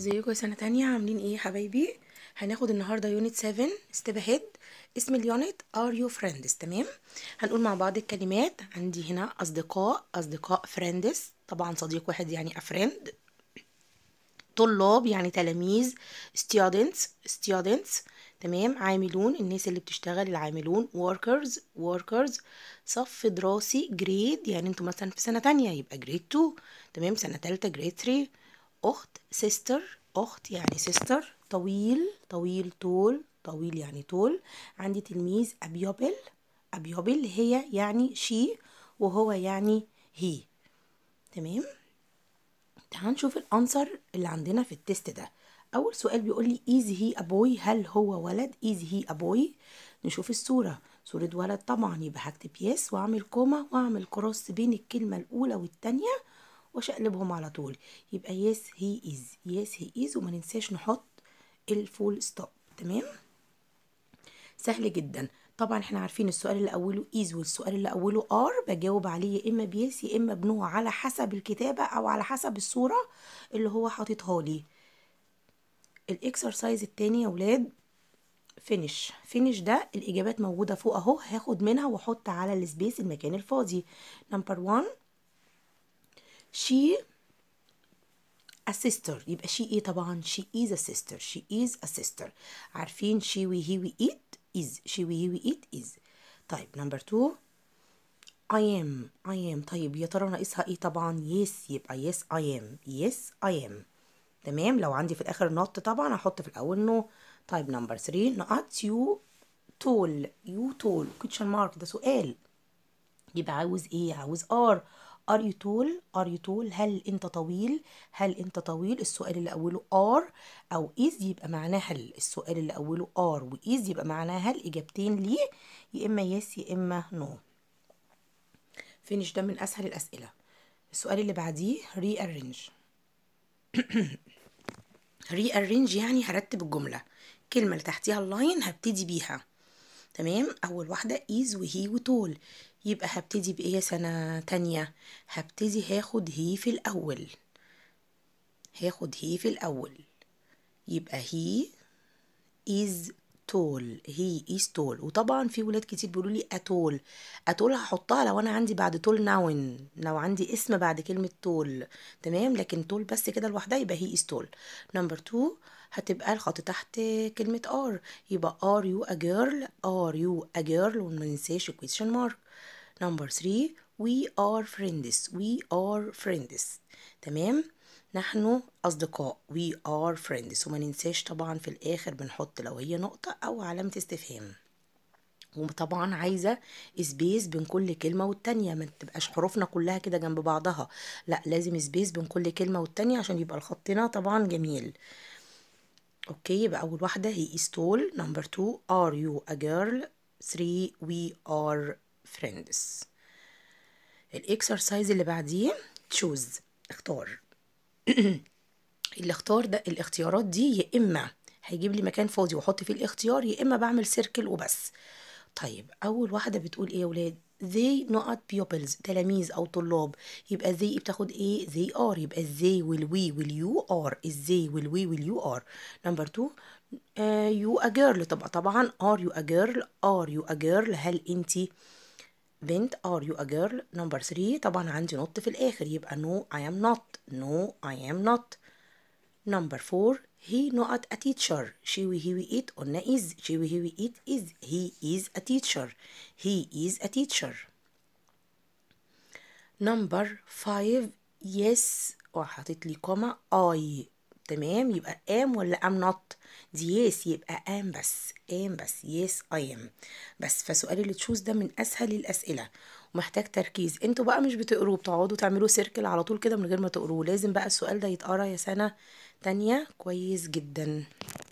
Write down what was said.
ازيكم يا سنه تانية عاملين ايه يا حبايبي هناخد النهارده يونت 7 ستيب هيد اسم اليونت ار يو فريندز تمام هنقول مع بعض الكلمات عندي هنا اصدقاء اصدقاء فريندز طبعا صديق واحد يعني افريند طلاب يعني تلاميذ ستودنتس ستودنتس تمام عاملون الناس اللي بتشتغل العاملون workers workers صف دراسي جريد يعني انتوا مثلا في سنه تانية يبقى جريد 2 تمام سنه تالتة جريد 3 أخت سيستر أخت يعني سيستر طويل طويل طول طويل يعني طول عندي تلميذ أبيوبل أبيوبل هي يعني شي وهو يعني هي تمام تعال نشوف الأنسر اللي عندنا في التست ده أول سؤال بيقول لي إيز هي أبوي هل هو ولد إيز هي أبوي نشوف الصورة صورة ولد طبعا يبقى هكتب يس وأعمل كومة وأعمل كروس بين الكلمة الأولى والتانية واشقلبهم على طول يبقى يس هي از يس هي از وما ننساش نحط الفول ستوب تمام سهل جدا طبعا احنا عارفين السؤال اللي اوله از والسؤال اللي اوله ار بجاوب عليه يا اما بيس يا اما بنو على حسب الكتابه او على حسب الصوره اللي هو حاططها لي الاكسرسايز التاني يا ولاد فينش فينش ده الاجابات موجوده فوق اهو هاخد منها واحط على السبيس المكان الفاضي نمبر 1 شي a sister يبقى she ايه طبعا she is a sister she is a sister عارفين she we he we it is she we he we it is طيب نمبر 2 I am I am طيب يا ترى ناقصها ايه طبعا yes يبقى yes I am yes I am تمام لو عندي في الاخر not طبعا هحط في الاول no طيب نمبر 3 نقط you tall you tall question mark ده سؤال يبقى عاوز ايه عاوز are ار يو تول ار يو تول هل انت طويل هل انت طويل السؤال اللي اوله ار او از يبقى معناها السؤال اللي اوله ار واز يبقى معناها الاجابتين ليه يا اما يس يا اما نو no. فينش ده من اسهل الاسئله السؤال اللي بعديه ري ارينج ري ارينج يعني هرتب الجمله الكلمه اللي تحتيها اللاين هبتدي بيها تمام اول واحده از وهي وتول يبقى هبتدي بايه سنة تانية هبتدي هاخد هي في الاول هاخد هي في الاول يبقى هي is تول هي از تول وطبعا في ولاد كتير بيقولوا لي اتول اتول هحطها لو انا عندي بعد تول ناون لو عندي اسم بعد كلمه تول تمام لكن تول بس كده لوحدها يبقى هي از تول نمبر 2 هتبقى الخط تحت كلمه ار يبقى ار يو ا جيرل ار يو ا جيرل وما ننساش الكويشن مارك نمبر 3 we are friends we are friends تمام نحن أصدقاء we are friends وما ننساش طبعا في الآخر بنحط لو هي نقطة أو علامة استفهام وطبعا عايزة سبيس بين كل كلمة والتانية ما تبقاش حروفنا كلها كده جنب بعضها لا لازم سبيس بين كل كلمة والتانية عشان يبقى الخطنا طبعا جميل اوكي يبقى اول واحدة هي is نمبر تو ار يو ا جيرل ثري 3 ار are فريندز الاكسرسايز اللي بعديه تشوز اختار اختار ده الاختيارات دي يا اما هيجيب لي مكان فاضي واحط فيه الاختيار يا اما بعمل سيركل وبس طيب اول واحده بتقول ايه يا ولاد they not pupils تلاميذ او طلاب يبقى they بتاخد ايه they are يبقى they will we will you are they will we will you are number 2 uh, you a girl طبعا طبعا are you a girl are you a girl هل انت بنت are you a girl number 3 طبعا عندي not في الآخر يبقى no I am not no I am not number 4 he not a teacher she we he we it قلنا is she we he we it is he is a teacher he is a teacher number 5 yes وحطيت لي كوما I تمام يبقى ام ولا ام نوت دي يس يبقى ام بس ام بس يس اي ام بس فسؤال اللي تشوز ده من اسهل الاسئله ومحتاج تركيز انتوا بقى مش بتقروا بتقعدوا تعملوا سيركل على طول كده من غير ما تقروا لازم بقى السؤال ده يتقرا يا سنه تانية كويس جدا